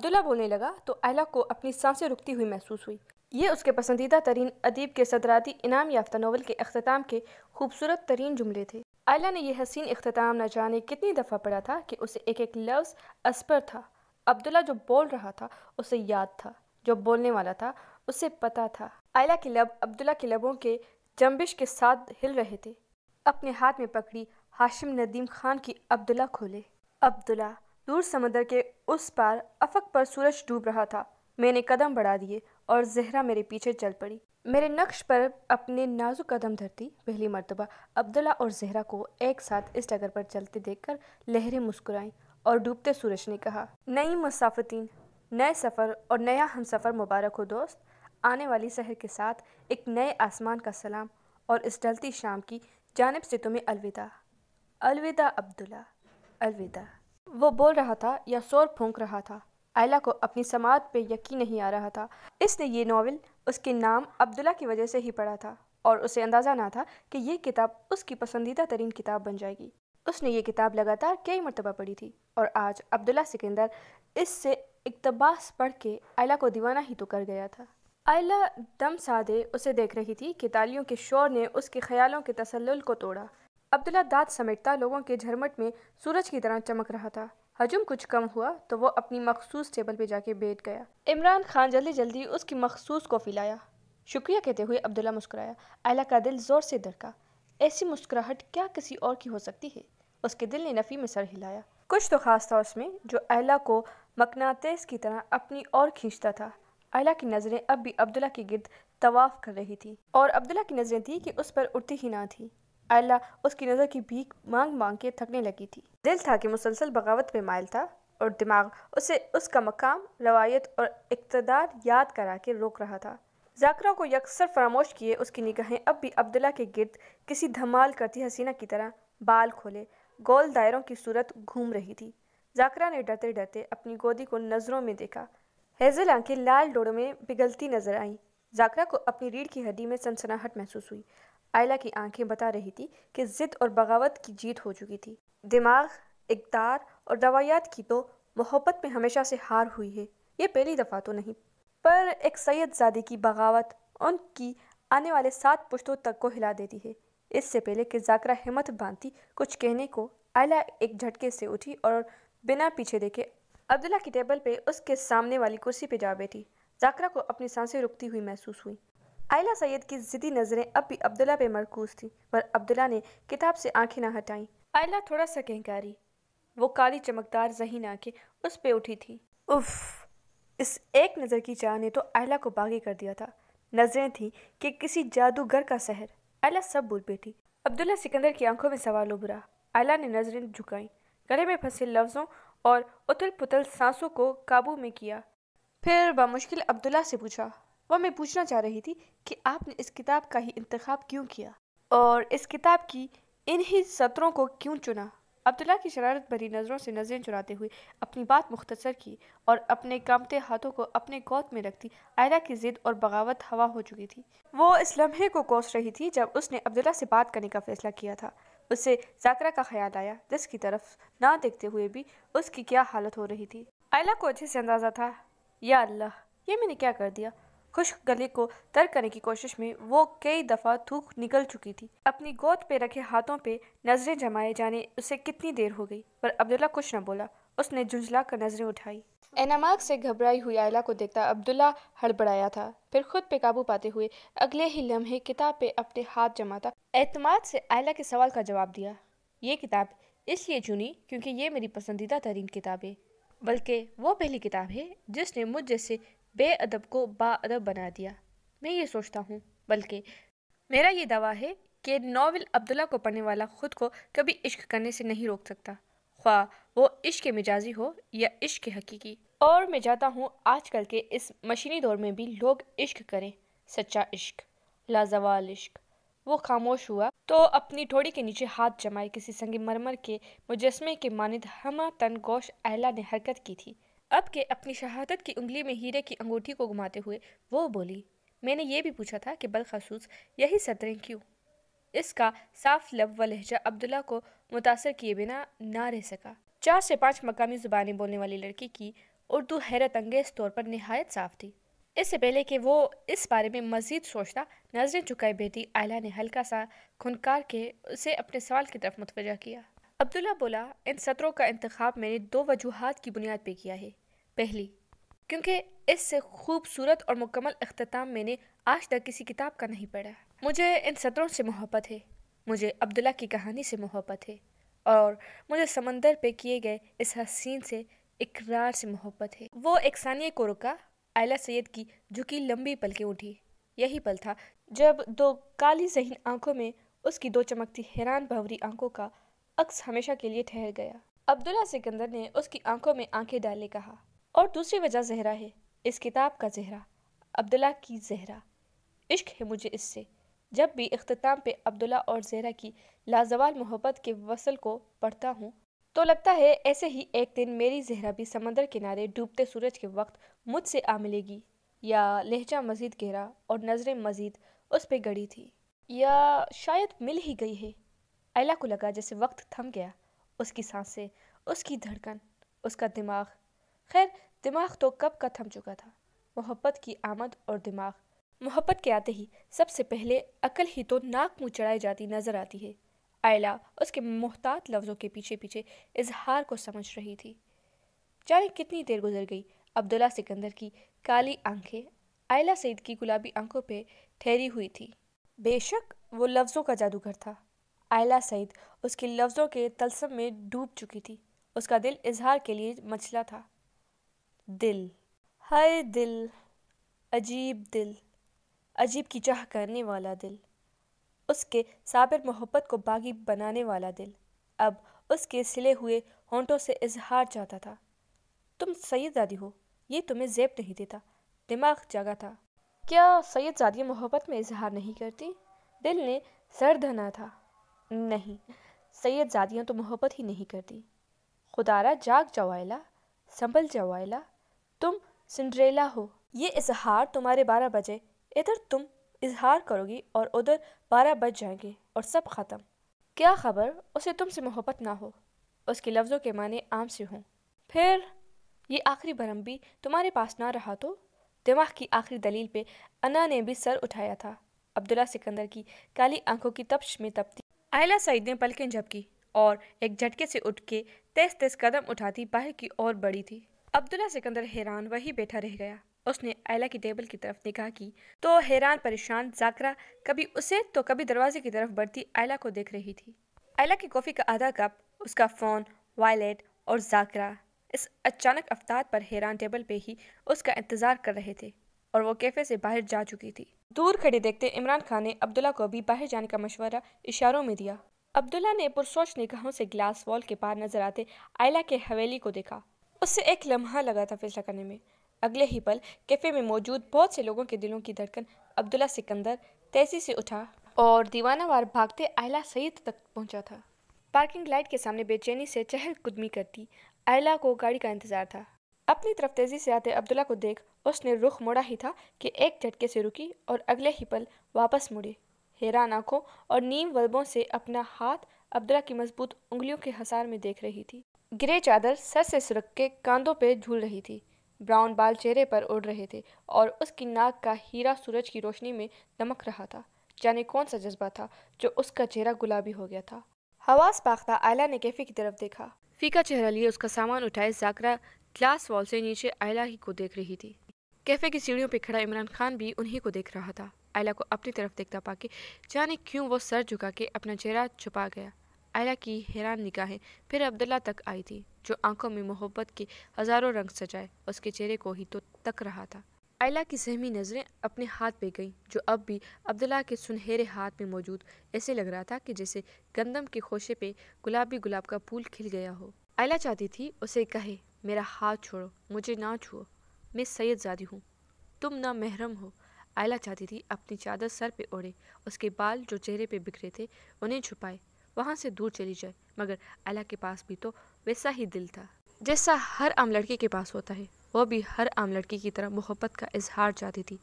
अब्दुल्ला बोलने लगा तो अहला को अपनी सांसें रुकती हुई महसूस हुई ये उसके पसंदीदा तरीन अदीब के सदराती इनाम याफ्ता नावल के अख्ताम के खूबसूरत तरीन जुमले थे आयला ने यह हसीन अख्ताम न जाने कितनी दफ़ा पढ़ा था कि उसे एक एक लफ्ज़ असपर था अब्दुल्ला जो बोल रहा था उसे याद था जो बोलने वाला था उसे पता था अला के लब अब्दुल्ला के लबों के जम्बिश के साथ हिल रहे थे अपने हाथ में पकड़ी हाशिम नदीम खान की अब्दुल्ला खोले अब्दुल्ला दूर समंदर के उस पार अफक पर सूरज डूब रहा था मैंने कदम बढ़ा दिए और जहरा मेरे पीछे चल पड़ी मेरे नक्श पर अपने नाजुक कदम धरती पहली मरतबा अब्दुल्ला और जहरा को एक साथ इस डगर पर चलते देखकर लहरें मुस्कुराई और डूबते सूरज ने कहा नई मुसाफतीन नए सफ़र और नया हम सफ़र मुबारक हो दोस्त आने वाली शहर के साथ एक नए आसमान का सलाम और इस ढलती शाम की जानब से तुम्हें अलविदा अलविदा अब्दुल्ला अलविदा वो बोल रहा था या शोर फूंक रहा था आयला को अपनी समात पे यकीन नहीं आ रहा था इसने ये नावल उसके नाम अब्दुल्ला की वजह से ही पढ़ा था और उसे अंदाज़ा ना था कि यह किताब उसकी पसंदीदा तरीन किताब बन जाएगी उसने ये किताब लगातार कई मरतबा पढ़ी थी और आज अब्दुल्ला सिकंदर इससे इकतबास पढ़ के आयला को दीवाना ही तो कर गया था आयला दम सादे उसे देख रही थी कि तालियों के शोर ने उसके ख्यालों के तसल्ल को तोड़ा अब्दुल्ला दाद समेटता लोगों के झरमट में सूरज की तरह चमक रहा था हजुम कुछ कम हुआ तो वो अपनी मखसूस टेबल पे जाके बैठ गया इमरान खान जल्दी जल्दी उसकी मखसूस को लाया शुक्रिया कहते हुए अब्दुल्ला मुस्कुराया अहला का दिल ज़ोर से धड़का ऐसी मुस्कुराहट क्या किसी और की हो सकती है उसके दिल ने नफ़ी में सर हिलाया कुछ तो ख़ास था उसमें जो अहला को मकनातेस की तरह अपनी ओर खींचता था अहला की नज़रें अब भी अब्दुल्ला के गिर्द तवाफ़ कर रही थी और अब्दुल्ला की नज़रें थी कि उस पर उठती ही ना थी अल्लाह उसकी नज़र की भीख मांग मांग के थकने लगी थी दिल था कि मुसलसल बगावत में मायल था और दिमाग उसे उसका मकाम रवायत और इकतदार याद करा के रोक रहा था जाकरा को यकसर फरामोश किए उसकी निगाहें अब भी अब्दुल्ला के गिरद किसी धमाल करती हसीना की तरह बाल खोले गोल दायरों की सूरत घूम रही थी जाकरा ने डरते डरते अपनी गोदी को नज़रों में देखा हैजल आंखें लाल डोड़ों में पिघलती नजर आई जाकरा को अपनी रीढ़ की हड्डी में सनसनाहट महसूस हुई आयला की आंखें बता रही थी कि ज़िद और बगावत की जीत हो चुकी थी दिमाग इकदार और दवायात की तो मोहब्बत में हमेशा से हार हुई है ये पहली दफ़ा तो नहीं पर एक सैदजादी की बगावत उनकी आने वाले सात पुश्तों तक को हिला देती है इससे पहले कि जाकरा हिम्मत बांधती कुछ कहने को आयला एक झटके से उठी और बिना पीछे देखे अब्दुल्ला की टेबल पे उसके सामने वाली कुर्सी पे जा बैठी जाकरा को अपनी सांसें रुकती हुई महसूस हुई आयला सैयद की जिदी नज़रें अब भी अब्दुल्ला पे मरकूज थी पर अब्दुल्ला ने किताब से आंखें ना हटाई आयला थोड़ा सा कहकारी वो काली चमकदार जहीन आंखें उस पे उठी थी उफ इस एक नज़र की चाह ने तो आयला को बागी कर दिया था नज़रें थी कि किसी जादूगर का शहर आयला सब बोल बैठी अब्दुल्ला सिकंदर की आंखों में सवाल उभरा आयला ने नज़रें झुकाई गले में फंसे लफ्ज़ों और उथल पुथल सांसों को काबू में किया फिर बामुश्किल अब्दुल्ला से पूछा वह मैं पूछना चाह रही थी कि आपने इस किताब का ही इंतखब क्यों किया और इस किताब की इन्हीं सत्रों को क्यों चुना अब्दुल्ला की शरारत भरी नज़रों से नज़रें चुराते हुए अपनी बात मुख्तसर की और अपने कामते हाथों को अपने गोद में रखती आयदा की ज़िद और बगावत हवा हो चुकी थी वो इस लम्हे को कोस रही थी जब उसने अब्दुल्ला से बात करने का फ़ैसला किया था उससे जाकरा का ख्याल आया जिसकी तरफ ना देखते हुए भी उसकी क्या हालत हो रही थी आयला को अच्छे से अंदाज़ा था या अल्लाह ये मैंने क्या कर दिया खुश्क गले को तर करने की कोशिश में वो कई दफ़ा थूक निकल चुकी थी अपनी गोद पे रखे हाथों पे नज़रें जमाए जाने उसे कितनी देर हो गई पर अब्दुल्ला कुछ न बोला उसने झुंझला कर नज़रें उठाई एनामाक से घबराई हुई आयला को देखता अब्दुल्ला हड़बड़ाया था फिर खुद पे काबू पाते हुए अगले ही लम्हे किताब पे अपने हाथ जमाता एतमाद से आयला के सवाल का जवाब दिया ये किताब इसलिए चुनी क्योंकि ये मेरी पसंदीदा तरीन किताब है बल्कि वो पहली किताब है जिसने मुझ जैसे बेअदब को बाअदब बना दिया मैं ये सोचता हूँ बल्कि मेरा ये दावा है कि नावल अब्दुल्ला को पढ़ने वाला ख़ुद को कभी इश्क करने से नहीं रोक सकता ख्वा वो इश्क मिजाजी हो या इश्क हकीकी और मैं जाता हूँ आजकल के इस मशीनी दौर में भी लोग इश्क करें सच्चा इश्क लाजवाल इश्क वो खामोश हुआ तो अपनी ठोड़ी के नीचे हाथ जमाए किसी संग मरमर के मुजस्मे के मानद हमा गोश अहला ने हरकत की थी अब के अपनी शहादत की उंगली में हीरे की अंगूठी को घुमाते हुए वो बोली मैंने ये भी पूछा था कि बलखसूस यही सदरें क्यों इसका साफ लब व लहजा अब्दुल्ला को मुतासर किए बिना ना रह सका चार से पाँच मकामी ज़ुबानें बोलने वाली लड़की की उर्दू हैरत अंगेज तौर पर नहायत साफ थी इससे पहले कि वो इस बारे में मज़ीद सोचता नजरें चुकाई बेटी आयला ने हल्का सा खुनकार के उसे अपने सवाल की तरफ मुतवजा किया अब्दुल्ला बोला इन सत्रों का इंतखब मैंने दो वजूहत की बुनियाद पर किया है पहली क्योंकि इससे खूबसूरत और मुकम्मल अख्ताम मैंने आज तक किसी किताब का नहीं पढ़ा मुझे इन सत्रों से मोहब्बत है मुझे अब्दुल्ला की कहानी से मोहब्बत है और मुझे समंदर पे किए गए इस हसीन से इकरार से मोहब्बत है वो एक सानिया को रुका आयला सैद की झुकी लंबी पलकें उठी यही पल था जब दो काली जहन आंखों में उसकी दो चमकती हैरान भंवरी आंखों का अक्स हमेशा के लिए ठहर गया अब्दुल्ला सिकंदर ने उसकी आंखों में आंखें डाले कहा और दूसरी वजह जहरा है इस किताब का जहरा अब्दुल्ला की जहरा इश्क है मुझे इससे जब भी अख्ताम पे अब्दुल्ला और जहरा की लाजवाल मोहब्बत के वसल को पढ़ता हूँ तो लगता है ऐसे ही एक दिन मेरी जहरा भी समंदर किनारे डूबते सूरज के वक्त मुझसे आ मिलेगी या लहजा मज़ीद गहरा और नज़रें मज़ीद उस पर गड़ी थी या शायद मिल ही गई है अला को लगा जैसे वक्त थम गया उसकी सांसें उसकी धड़कन उसका दिमाग खैर दिमाग तो कब का थम चुका था मोहब्बत की आमद और दिमाग मोहब्बत के आते ही सबसे पहले अकल ही तो नाक मुँह चढ़ाई जाती नजर आती है आयला उसके मोहतात लफ्ज़ों के पीछे पीछे इजहार को समझ रही थी जाने कितनी देर गुजर गई अब्दुल्ला सिकंदर की काली आंखें आयला सईद की गुलाबी आंखों पे ठहरी हुई थी बेशक वो लफ्ज़ों का जादूगर था आयला सईद उसके लफ्ज़ों के तलसम में डूब चुकी थी उसका दिल इजहार के लिए मछला था दिल हर दिल अजीब दिल अजीब की चाह करने वाला दिल उसके साबिर मोहब्बत को बागी बनाने वाला दिल अब उसके सिले हुए होंठों से इजहार चाहता था तुम सैयद दादी हो ये तुम्हें जेब नहीं देता दिमाग जागा था क्या सैदजादी मोहब्बत में इजहार नहीं करती दिल ने सर धना था नहीं जादियाँ तो मोहब्बत ही नहीं करती खुदारा जाग जवाला संभल जवाला तुम सिंड्रेला हो ये इजहार तुम्हारे बारह बजे इधर तुम इजहार करोगी और उधर बारह बज जाएंगे और सब ख़त्म क्या खबर उसे तुमसे मोहब्बत ना हो उसके लफ्ज़ों के माने आम से हों फिर ये आखिरी भरम भी तुम्हारे पास ना रहा तो दिमाग की आखिरी दलील पे अना ने भी सर उठाया था अब्दुल्ला सिकंदर की काली आंखों की तपश में तपती आयला सईद ने पलकें झपकी और एक झटके से उठ के तेज तेज कदम उठाती बाहर की ओर बड़ी थी अब्दुल्ला सिकंदर हैरान वही बैठा रह गया उसने आयला की टेबल की तरफ निगाह की तो हैरान परेशान जाकरा कभी उसे तो कभी दरवाजे की तरफ बढ़ती आयला को देख रही थी आयला की कॉफ़ी का आधा कप उसका फ़ोन वायलेट और जाकरा इस अचानक अवतार पर हैरान टेबल पे ही उसका इंतज़ार कर रहे थे और वो कैफ़े से बाहर जा चुकी थी दूर खड़े देखते इमरान खान ने अब्दुल्ला को भी बाहर जाने का मशवरा इशारों में दिया अब्दुल्ला ने पुरसोच निगाहों से ग्लास वॉल के पार नजर आते आयला के हवेली को देखा उससे एक लम्हा लगा था फैसला करने में अगले ही पल कैफ़े में मौजूद बहुत से लोगों के दिलों की धड़कन अब्दुल्ला सिकंदर तेज़ी से उठा और दीवानावार भागते आयला सईद तक पहुंचा था पार्किंग लाइट के सामने बेचैनी से चहल कुदमी करती आयला को गाड़ी का इंतज़ार था अपनी तरफ तेज़ी से आते अब्दुल्ला को देख उसने रुख मोड़ा ही था कि एक झटके से रुकी और अगले ही पल वापस मुड़ी हैरान आंखों और नीम बल्बों से अपना हाथ अब्दुल्ला की मजबूत उंगलियों के हसार में देख रही थी ग्रे चादर सर से सुरक के कांधों पे झूल रही थी ब्राउन बाल चेहरे पर उड़ रहे थे और उसकी नाक का हीरा सूरज की रोशनी में दमक रहा था जाने कौन सा जज्बा था जो उसका चेहरा गुलाबी हो गया था हवास पाख्ता आयला ने कैफे की तरफ देखा फीका चेहरा लिए उसका सामान उठाए जाकरा ग्लास वॉल से नीचे आयला ही को देख रही थी कैफे की सीढ़ियों पर खड़ा इमरान खान भी उन्हीं को देख रहा था आयला को अपनी तरफ देखता पाके जाने क्यों वो सर झुका के अपना चेहरा छुपा गया आयला की हैरान निगाहें फिर अब्दुल्ला तक आई थी जो आंखों में मोहब्बत के हज़ारों रंग सजाए उसके चेहरे को ही तो तक रहा था आयला की सहमी नज़रें अपने हाथ पे गईं जो अब भी अब्दुल्ला के सुनहरे हाथ में मौजूद ऐसे लग रहा था कि जैसे गंदम के खोशे पे गुलाबी गुलाब का फूल खिल गया हो आयला चाहती थी उसे कहे मेरा हाथ छोड़ो मुझे ना छुओ मैं सैदजादी हूँ तुम ना महरम हो आयला चाहती थी अपनी चादर सर पे ओढ़े उसके बाल जो चेहरे पे बिखरे थे उन्हें छुपाए वहाँ से दूर चली जाए मगर अला के पास भी तो वैसा ही दिल था जैसा हर आम लड़के के पास होता है वो भी हर आम लड़की की तरह मोहब्बत का इजहार चाहती थी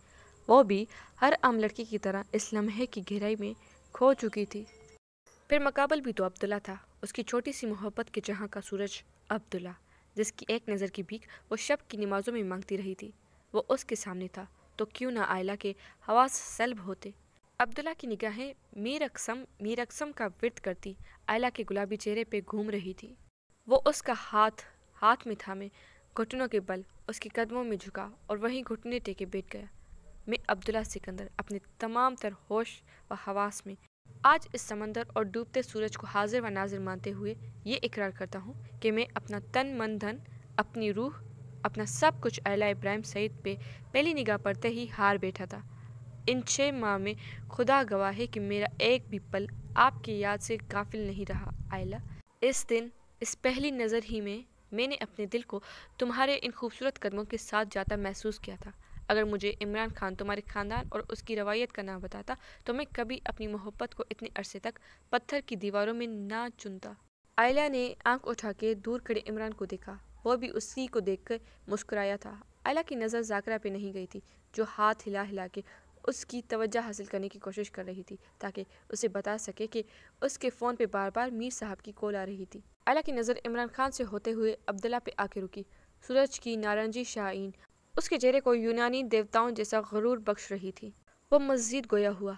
वो भी हर आम लड़की की तरह इस लम्हे की गहराई में खो चुकी थी फिर मकाबल भी तो अब्दुल्ला था उसकी छोटी सी मोहब्बत के जहाँ का सूरज अब्दुल्ला जिसकी एक नज़र की भीख वो शब की नमाज़ों में मांगती रही थी वो उसके सामने था तो क्यों ना आयला के हवास सेल्ब होते अब्दुल्ला की निगाहें मीर अक्सम मीर अक्सम का विरत करती आयला के गुलाबी चेहरे पे घूम रही थी वो उसका हाथ हाथ में थामे घुटनों के बल उसके कदमों में झुका और वहीं घुटने टेके बैठ गया मैं अब्दुल्ला सिकंदर अपने तमाम तर होश व हवास में आज इस समंदर और डूबते सूरज को हाजिर व नाजिर मानते हुए ये इकरार करता हूँ कि मैं अपना तन मन धन अपनी रूह अपना सब कुछ अला इब्राहिम सईद पे पहली निगाह पड़ते ही हार बैठा था इन छः माह में खुदा गवाह है कि मेरा एक भी पल आपकी याद से काफिल नहीं रहा आयला इस दिन इस पहली नज़र ही में मैंने अपने दिल को तुम्हारे इन खूबसूरत कदमों के साथ जाता महसूस किया था अगर मुझे इमरान खान तुम्हारे ख़ानदान और उसकी रवायत का नाम बताता तो मैं कभी अपनी मोहब्बत को इतने अरसे तक पत्थर की दीवारों में ना चुनता आयला ने आंख उठा के दूर खड़े इमरान को देखा वह भी उसी को देखकर मुस्कुराया था आयला की नज़र जाकरा पे नहीं गई थी जो हाथ हिला हिला के उसकी तवज्जो हासिल करने की कोशिश कर रही थी ताकि उसे बता सके कि उसके फ़ोन पे बार बार मीर साहब की कॉल आ रही थी अला की नज़र इमरान खान से होते हुए अब्दुल्ला पे आके रुकी सूरज की नारंगी शाइन उसके चेहरे को यूनानी देवताओं जैसा गरूर बख्श रही थी वह मस्जिद गोया हुआ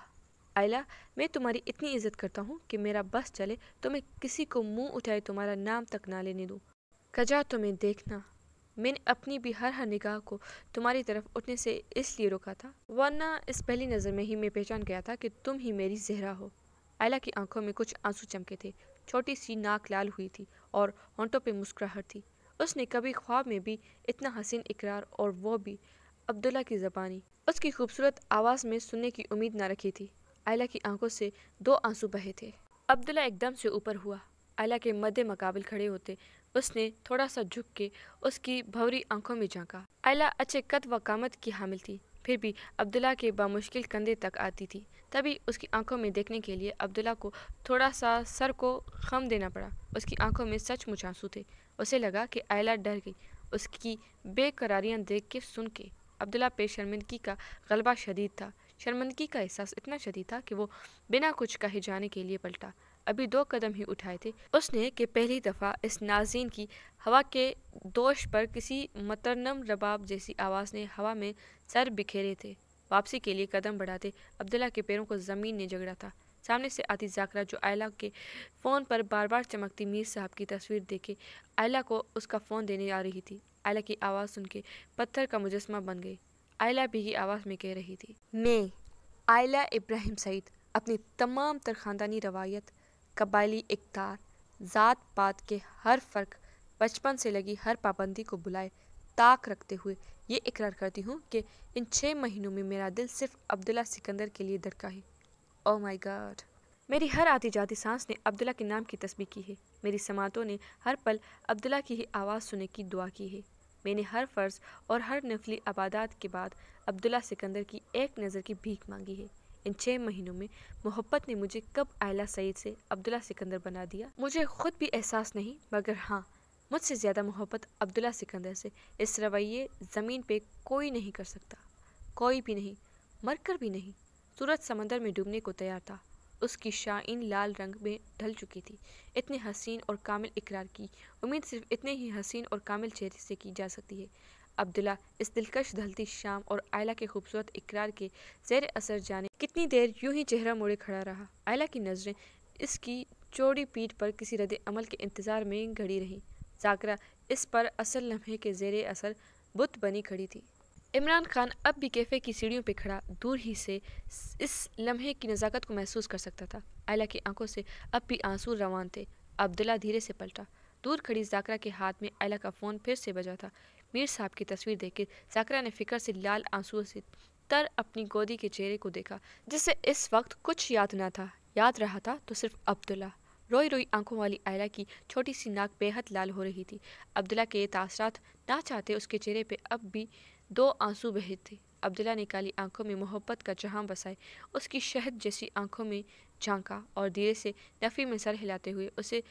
आयला मैं तुम्हारी इतनी इज्जत करता हूँ कि मेरा बस चले तो मैं किसी को मुंह उठाए तुम्हारा नाम तक ना लेने दूँ कजा तुम्हें देखना मैंने अपनी भी हर हर निगाह को तुम्हारी तरफ उठने से इसलिए रोका था वरना इस पहली नज़र में ही मैं पहचान गया था कि तुम ही मेरी जहरा हो आयला की आंखों में कुछ आंसू चमके थे छोटी सी नाक लाल हुई थी और होंटों पे मुस्कुराहट थी उसने कभी ख्वाब में भी इतना हसीन इकरार और वो भी अब्दुल्ला की ज़बानी उसकी खूबसूरत आवाज़ में सुनने की उम्मीद ना रखी थी आयला की आंखों से दो आंसू बहे थे अब्दुल्ला एकदम से ऊपर हुआ आयला के मध्य मकाबल खड़े होते उसने थोड़ा सा झुक के उसकी भवरी आंखों में झांका आयला अच्छे कद व कामत की हामिल थी फिर भी अब्दुल्ला के बामुश्किल कंधे तक आती थी तभी उसकी आंखों में देखने के लिए अब्दुल्ला को थोड़ा सा सर को खम देना पड़ा उसकी आंखों में सच आंसू थे उसे लगा कि आयला डर गई उसकी बेकरारियां देख के सुन के अब्दुल्ला पे शर्मिंदगी का गलबा शदीद था शर्मिंदगी का एहसास इतना शदीद था कि वो बिना कुछ कहे जाने के लिए पलटा अभी दो कदम ही उठाए थे उसने कि पहली दफ़ा इस नाजीन की हवा के दोष पर किसी मतरनम रबाब जैसी आवाज़ ने हवा में सर बिखेरे थे वापसी के लिए कदम बढ़ाते अब्दुल्ला के पैरों को ज़मीन ने झगड़ा था सामने से आती जाकरा जो आयला के फ़ोन पर बार बार चमकती मीर साहब की तस्वीर देखे आयला को उसका फ़ोन देने आ रही थी आयला की आवाज़ सुन के पत्थर का मुजस्मा बन गई आयला भी ही आवाज़ में कह रही थी मैं आयला इब्राहिम सईद अपनी तमाम तर ख़ानदानी रवायत कबायली इकतार ज़ात पात के हर फ़र्क बचपन से लगी हर पाबंदी को बुलाए ताक रखते हुए ये इकरार करती हूँ कि इन छः महीनों में मेरा दिल सिर्फ अब्दुल्ला सिकंदर के लिए धड़का है ओ माई गॉड मेरी हर आती जाती सांस ने अब्दुल्ला के नाम की तस्बी की है मेरी समातों ने हर पल अब्दुल्ला की ही आवाज़ सुनने की दुआ की है मैंने हर फ़र्ज़ और हर नफली आबादात के बाद अब्दुल्ला सिकंदर की एक नज़र की भीख मांगी है इन छः महीनों में मोहब्बत ने मुझे कब आयला सईद से अब्दुल्ला सिकंदर बना दिया मुझे खुद भी एहसास नहीं मगर हाँ मुझसे ज़्यादा मोहब्बत अब्दुल्ला सिकंदर से इस रवैये ज़मीन पे कोई नहीं कर सकता कोई भी नहीं मरकर भी नहीं सूरज समंदर में डूबने को तैयार था उसकी शाइन लाल रंग में ढल चुकी थी इतने हसीन और कामिल इकरार की उम्मीद सिर्फ इतने ही हसीन और कामिल चेहरे से की जा सकती है अब्दुल्ला इस दिलकश धलती शाम और आयला के खूबसूरत इकरार के जेर असर जाने कितनी देर यूं ही चेहरा मोड़े खड़ा रहा आयला की नज़रें इसकी चौड़ी पीठ पर किसी रद्द अमल के इंतज़ार में घड़ी रहीं जाकरा इस पर असल लम्हे के जेर असर बुत बनी खड़ी थी इमरान खान अब भी कैफ़े की सीढ़ियों पर खड़ा दूर ही से इस लम्हे की नज़ाकत को महसूस कर सकता था आयला की आंखों से अब भी आंसू रवान थे अब्दुल्ला धीरे से पलटा दूर खड़ी जाकरा के हाथ में आयला का फ़ोन फिर से बजा था मीर साहब की तस्वीर देखकर जाकरा ने फिक्र से लाल आंसुओं से तर अपनी गोदी के चेहरे को देखा जिसे इस वक्त कुछ याद ना था याद रहा था तो सिर्फ अब्दुल्ला रोई रोई आंखों वाली आयरा की छोटी सी नाक बेहद लाल हो रही थी अब्दुल्ला के ये तासरात ना चाहते उसके चेहरे पे अब भी दो आंसू बहे थे अब्दुल्ला ने काली आंखों में मोहब्बत का जहां बसाए उसकी शहद जैसी आंखों में झांका और धीरे से नफ़ी में सर हिलाते हुए उसे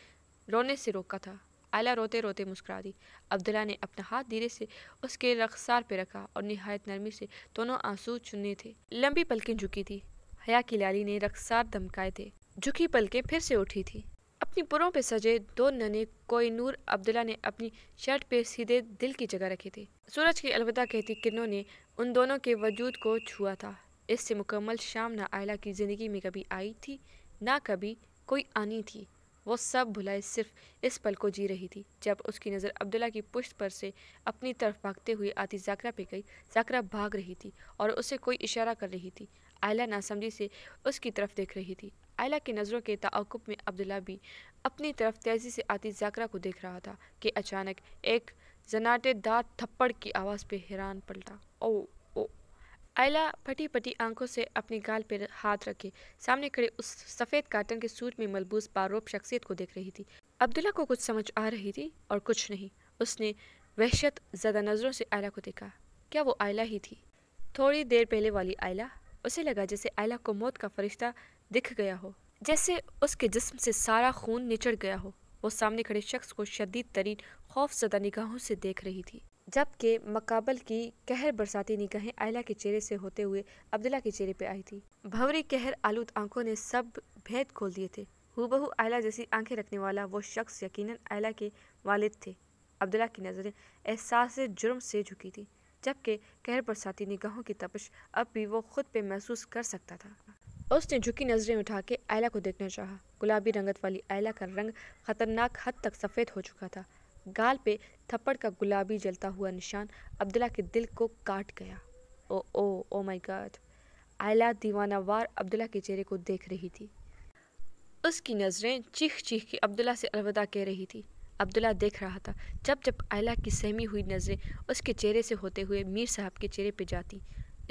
रोने से रोका था आला रोते रोते मुस्कुरा दी अब्दुल्ला ने अपना हाथ धीरे से उसके रखसार पर रखा और नहायत नरमी से दोनों आंसू चुने थे लंबी पलकें झुकी थी हया की लाली ने रखसार धमकाए थे झुकी पलकें फिर से उठी थी अपनी पुरों पर सजे दो नने कोई नूर अब्दुल्ला ने अपनी शर्ट पे सीधे दिल की जगह रखे थे सूरज की अलविदा कहती किरणों ने उन दोनों के वजूद को छुआ था इससे मुकम्मल शाम ना आयला की ज़िंदगी में कभी आई थी ना कभी कोई आनी थी वो सब भुलाए सिर्फ इस पल को जी रही थी जब उसकी नज़र अब्दुल्ला की पुश्त पर से अपनी तरफ भागते हुए आती जाकरा पे गई जाकरा भाग रही थी और उसे कोई इशारा कर रही थी आयला नासमझी से उसकी तरफ देख रही थी आयला की नज़रों के तकुब में अब्दुल्ला भी अपनी तरफ तेज़ी से आती जाकरा को देख रहा था कि अचानक एक जनाटेदार थप्पड़ की आवाज़ पे हैरान पलटा ओ आयला फटी फटी आंखों से अपने गाल पर हाथ रखे सामने खड़े उस सफ़ेद काटन के सूट में मलबूस बारोप शख्सियत को देख रही थी अब्दुल्ला को कुछ समझ आ रही थी और कुछ नहीं उसने वहशत ज़्यादा नज़रों से आयला को देखा क्या वो आयला ही थी थोड़ी देर पहले वाली आयला उसे लगा जैसे आयला को मौत का फरिश्ता दिख गया हो जैसे उसके जिस्म से सारा खून निचड़ गया हो वो सामने खड़े शख्स को शदीद तरीन खौफ जदा निगाहों से देख रही थी जबकि मकाबल की कहर बरसाती निगाहें आयला के चेहरे से होते हुए अब्दुल्ला के चेहरे पर आई थी भंवरी कहर आलूद आंखों ने सब भेद खोल दिए थे हूबहू आयला जैसी आंखें रखने वाला वो शख्स यकीनन आयला के वालिद थे अब्दुल्ला की नज़रें एहसास जुर्म से झुकी थी जबकि कहर बरसाती निगाहों की तपश अब भी वो खुद पे महसूस कर सकता था उसने झुकी नज़रें उठा के आयला को देखना चाहा गुलाबी रंगत वाली आयला का रंग खतरनाक हद तक सफ़ेद हो चुका था गाल पे थप्पड़ का गुलाबी जलता हुआ निशान अब्दुल्ला के दिल को काट गया ओ ओ ओ माय गॉड आयला दीवाना वार अब्दुल्ला के चेहरे को देख रही थी उसकी नज़रें चीख चीख के अब्दुल्ला से अलविदा कह रही थी अब्दुल्ला देख रहा था जब जब आयला की सहमी हुई नज़रें उसके चेहरे से होते हुए मीर साहब के चेहरे पर जाती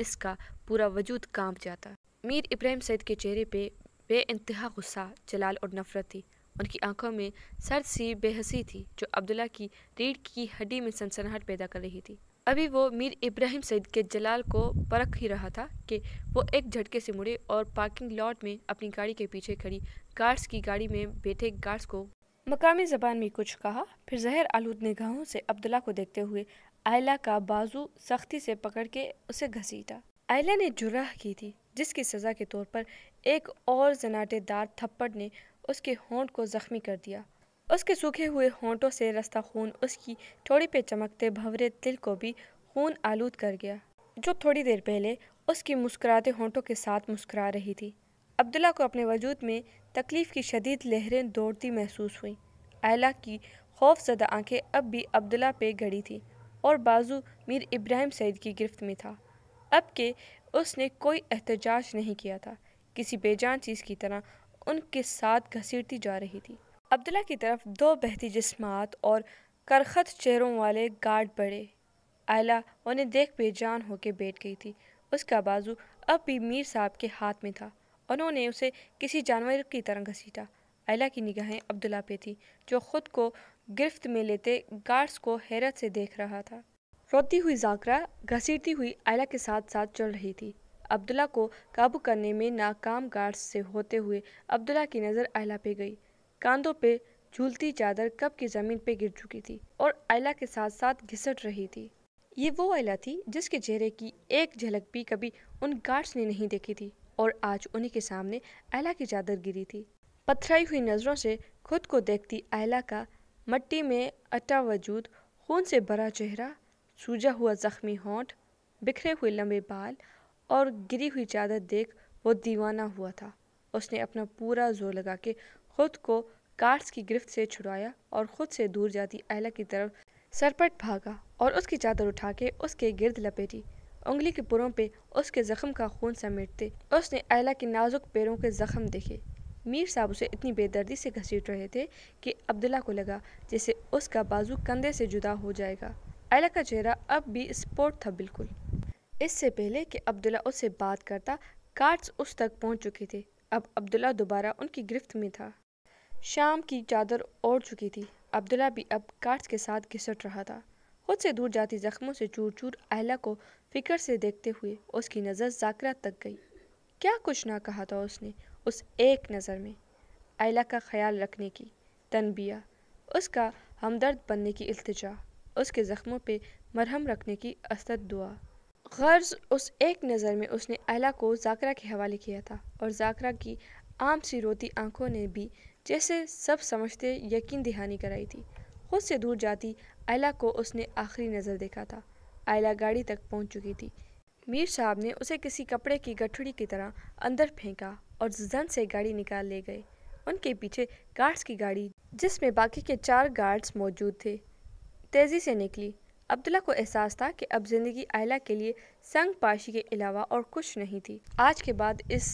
इसका पूरा वजूद कांप जाता मीर इब्राहिम सैद के चेहरे पे बे इंतहा गुस्सा जलाल और नफरत थी उनकी आंखों में सर्द सी बेहसी थी जो अब्दुल्ला की रीढ़ की हड्डी में सनसनाहट पैदा कर रही थी अभी वो मीर इब्राहिम सईद के जलाल को परख ही रहा था कि वो एक झटके से मुड़े और पार्किंग लॉट में अपनी गाड़ी के पीछे खड़ी गार्ड्स की गाड़ी में बैठे गार्ड्स को मकामी जबान में कुछ कहा फिर जहर आलूद निगाहों से अब्दुल्ला को देखते हुए आयला का बाजू सख्ती से पकड़ के उसे घसीटा आयला ने जुराह की थी जिसकी सज़ा के तौर पर एक और जनाटेदार थप्पड़ ने उसके होंठ को ज़ख्मी कर दिया उसके सूखे हुए होंठों से रस्ता खून उसकी ठोड़ी पे चमकते भंवरे दिल को भी खून आलूद कर गया जो थोड़ी देर पहले उसकी मुस्कुराते होंठों के साथ मुस्कुरा रही थी अब्दुल्ला को अपने वजूद में तकलीफ़ की शदीद लहरें दौड़ती महसूस हुई आयला की खौफजदा आंखें अब भी अब्दुल्ला पे गड़ी थी और बाजू मीर इब्राहिम सईद की गिरफ्त में था अब के उसने कोई एहतजाज नहीं किया था किसी बेजान चीज़ की तरह उनके साथ घसीटती जा रही थी अब्दुल्ला की तरफ दो बहती जिस्मात और करखत चेहरों वाले गार्ड बड़े आयला उन्हें देख बेजान होकर बैठ गई थी उसका बाजू अब भी मीर साहब के हाथ में था उन्होंने उसे किसी जानवर की तरह घसीटा आयला की निगाहें अब्दुल्ला पे थी जो ख़ुद को गिरफ्त में लेते गार्ड्स को हैरत से देख रहा था रोती हुई जाकरा घसीटती हुई आयला के साथ साथ चल रही थी अब्दुल्ला को काबू करने में नाकाम गार्ड से होते हुए अब्दुल्ला की नज़र आयला पे गई कांधों पे झूलती चादर कब की ज़मीन पे गिर चुकी थी और आयला के साथ साथ घिसट रही थी ये वो आयला थी जिसके चेहरे की एक झलक भी कभी उन गार्ड्स ने नहीं देखी थी और आज उन्हीं के सामने आयला की चादर गिरी थी पथराई हुई नज़रों से खुद को देखती आयला का मट्टी में अटा वजूद खून से भरा चेहरा सूजा हुआ ज़ख्मी होंठ बिखरे हुए लंबे बाल और गिरी हुई चादर देख वो दीवाना हुआ था उसने अपना पूरा जोर लगा के खुद को कार्ड्स की गिरफ्त से छुड़ाया और खुद से दूर जाती अहला की तरफ सरपट भागा और उसकी चादर उठा के उसके गिर्द लपेटी उंगली के पुरों पे उसके ज़ख्म का खून समेटते उसने अहला के नाजुक पैरों के ज़ख्म देखे मीर साहब उसे इतनी बेदर्दी से घसीट रहे थे कि अब्दुल्ला को लगा जैसे उसका बाजू कंधे से जुदा हो जाएगा अहला का चेहरा अब भी स्पोर्ट था बिल्कुल इससे पहले कि अब्दुल्ला उससे बात करता कार्ड्स उस तक पहुंच चुके थे अब अब्दुल्ला दोबारा उनकी गिरफ्त में था शाम की चादर ओढ़ चुकी थी अब्दुल्ला भी अब कार्ड्स के साथ घिसट रहा था खुद से दूर जाती जख्मों से चूर चूर अहला को फिक्र से देखते हुए उसकी नज़र जाकरा तक गई क्या कुछ ना कहा था उसने उस एक नज़र में अहला का ख्याल रखने की तनबिया उसका हमदर्द बनने की अल्तजा उसके ज़ख्मों पे मरहम रखने की असद दुआ गर्ज उस एक नज़र में उसने अला को जाकरा के हवाले किया था और जाकरा की आम सी रोती आंखों ने भी जैसे सब समझते यकीन दहानी कराई थी खुद से दूर जाती आयला को उसने आखिरी नज़र देखा था आयला गाड़ी तक पहुंच चुकी थी मीर साहब ने उसे किसी कपड़े की गठड़ी की तरह अंदर फेंका और जन से गाड़ी निकाल ले गए उनके पीछे गार्ड्स की गाड़ी जिसमें बाकी के चार गार्ड्स मौजूद थे तेज़ी से निकली अब्दुल्ला को एहसास था कि अब ज़िंदगी आयला के लिए संग पाशी के अलावा और कुछ नहीं थी आज के बाद इस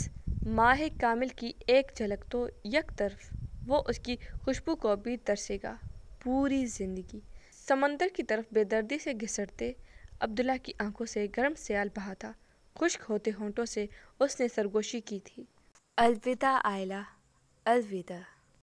माह कामिल की एक झलक तो यक तरफ वो उसकी खुशबू को भी तरसेगा पूरी ज़िंदगी समंदर की तरफ बेदर्दी से घिसटते अब्दुल्ला की आंखों से गर्म सयाल बहा था खुश्क होते होंठों से उसने सरगोशी की थी अलविदा आयला अलविदा